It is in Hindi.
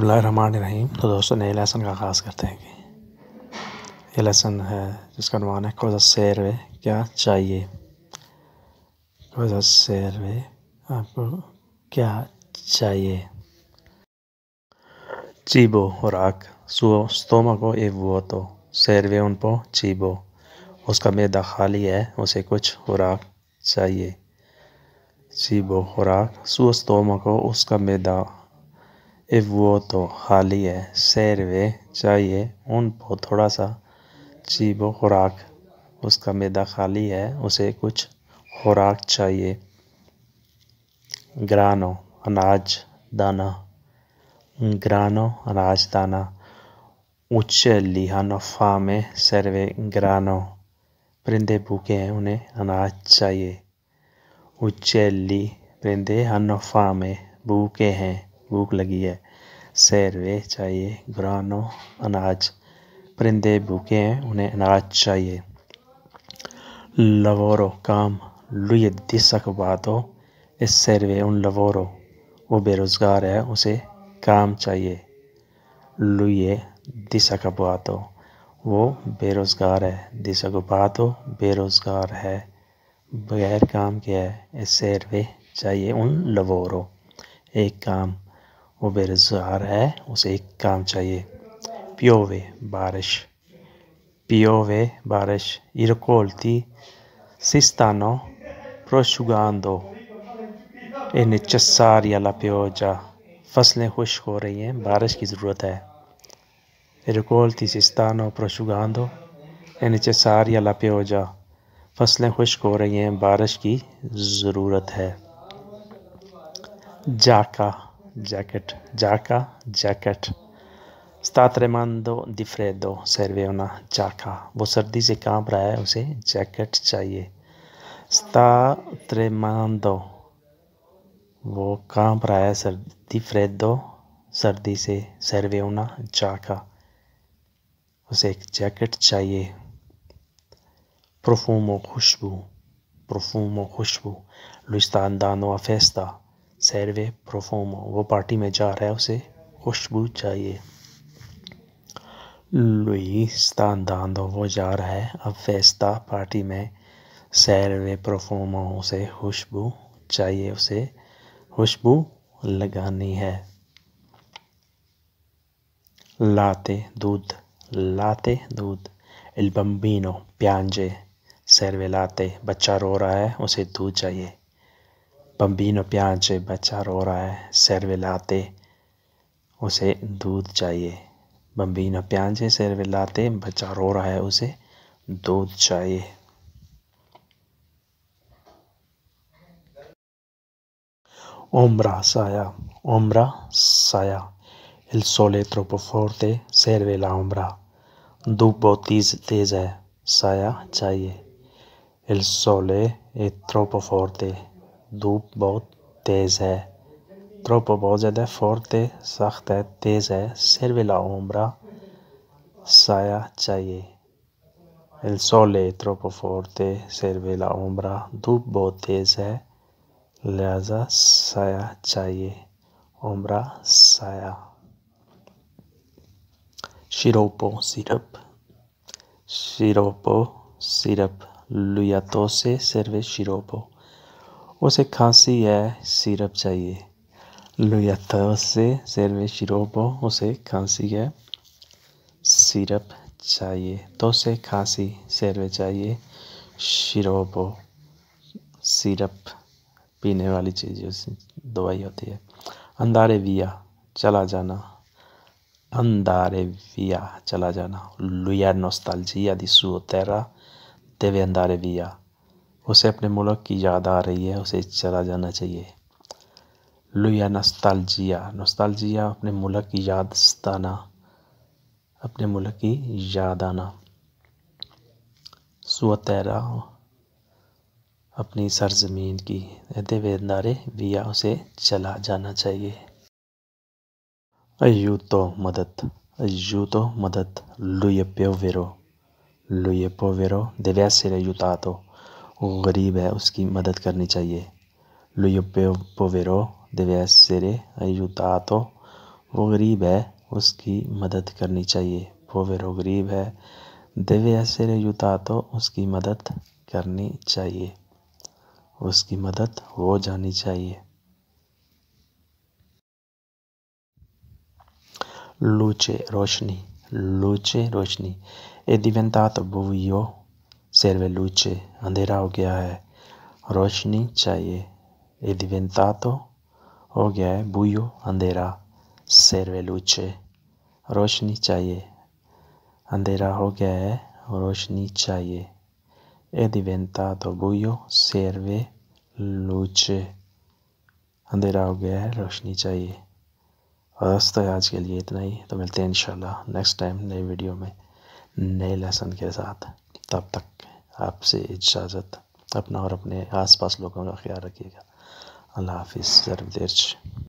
बसमीम तो दोस्तों नए लेसन का आगाज़ करते हैं कि ये लेसन है जिसका अनुमान है कोजा सैर वे क्या चाहिए कोजा सैर वे आपको क्या चाहिए चीबो और आक को ए वो तो सैर वे उन चीबो उसका मैदा खाली है उसे कुछ खुराक चाहिए चीबो खुराक सुओ को उसका मैदा ए वो तो खाली है शहर वे चाहिए उनको थोड़ा सा चीबो खुराक उसका मैदा खाली है उसे कुछ खुराक चाहिए ग्रानो अनाज दाना ग्रानो अनाज दाना ऊंचे लिहानो फामे सर्वे ग्रानो परिंदे भूखे हैं उन्हें अनाज चाहिए ऊंचे ली परिंदे हनो फामे भूखे हैं भूख लगी है सैरवे चाहिए ग्रानो अनाज परिंदे भूखे हैं उन्हें अनाज चाहिए लवोरो काम लुए दिशक बातो इस सैरवे उन लवोरो वो बेरोज़गार है उसे काम चाहिए लुए दिशक बातो वो बेरोज़गार है दिशक बातो बेरोज़गार है बगैर काम के है इस सैरवे चाहिए उन लवोरो एक काम वो बेरोज़गार है उसे एक काम चाहिए प्योवे बारिश पियोवे बारिश इरकोलती सिस्तानो si इन prosciugando è necessaria फसलें खुश्क हो रही हैं बारिश की ज़रूरत है रिकोलती सिस्तानो दो इन नेचेसार या लाप्योजा फसलें खुश्क हो रही हैं बारिश की ज़रूरत है जाका jacket, giacca, jacket. Sta tremando di freddo, serve una giacca. वो सर्दी से कांप रहा है उसे जैकेट sta tremando वो कांप रहा है सर्दी फ्रेडो सर्दी से सर्वे होना जाका उसे एक जैकेट चाहिए profumo खुशबू profumo खुशबू lo está andando सर्वे प्रोफोमो वो पार्टी में जा रहा है उसे खुशबू चाहिए दान दांदो वो जा रहा है अब फेस्ता पार्टी में सर्वे प्रोफोमो उसे खुशबू चाहिए उसे खुशबू लगानी है लाते दूध लाते दूध एल्बम्बीनो प्यांजे सर्वे लाते बच्चा रो रहा है उसे दूध चाहिए बम्बीनो प्याजे बच्चा रो रहा है सर्वे लाते उसे दूध चाहिए बम्बीनो प्यांचे सर्वे लाते बच्चा रो रहा है उसे दूध चाहिए ओमरा साया ओमरा साया इल सोले त्रोप फोरते सर्वे ला ओमरा धूप बहुत तेज तेज है साया चाहिए इल सोले ए त्रोप फोरते धूप बहुत तेज है धुप्प बहुत ज्यादा फोर सख्त है तेज है सिर वेला ओमरा साया चाहिए il sole è troppo forte serve धूप बहुत तेज है लिहाजा साया चाहिए उमरा साया शिरोपो सिरप शिरोपो सिरप लुयातो से सर्वे शिरोपो उसे खांसी या सिरप चाहिए lo yatase serve shirobo उसे खांसी या सिरप चाहिए तो से खांसी में चाहिए शिरोबो सिरप पीने वाली चीज़ उसी दवाई होती है अंधारे विया चला जाना अंधारे विया चला जाना लुया नोस्तालजिया दिसु तेरा देवे अंधारे विया उसे अपने मुल्क की याद आ रही है उसे चला जाना चाहिए लुया नस्तालजिया नस्तालजिया अपने मुल्क की याद सताना अपने मुल्क की याद आना सुतरा अपनी सरजमीन की देवेदारे विया उसे चला जाना चाहिए अयू तो मदद अयू तो मदद प्यो वेरो लुयपो वेरो देव्यासिर तो गरीब है उसकी मदद करनी चाहिए लुयो पोवेरो दिव्यारे अयुता तो वो गरीब है उसकी मदद करनी चाहिए पोवेरो गरीब है दिव्यारे यूता तो उसकी मदद करनी चाहिए उसकी मदद हो जानी चाहिए लूचे रोशनी लूचे रोशनी ए दिव्यंता तो बुवियो लूचे अंधेरा हो गया है रोशनी चाहिए è diventato हो गया है बुयो अंधेरा लूचे रोशनी चाहिए अंधेरा हो गया है रोशनी चाहिए ए è diventato buio serve लूचे अंधेरा हो गया है रोशनी चाहिए और दोस्तों आज के लिए इतना ही तो मिलते हैं इंशाल्लाह नेक्स्ट टाइम नई वीडियो में नए लेसन के साथ तब तक आपसे इजाज़त अपना और अपने आसपास लोगों का ख्याल रखिएगा अल्लाह हाफिज़ ज़रब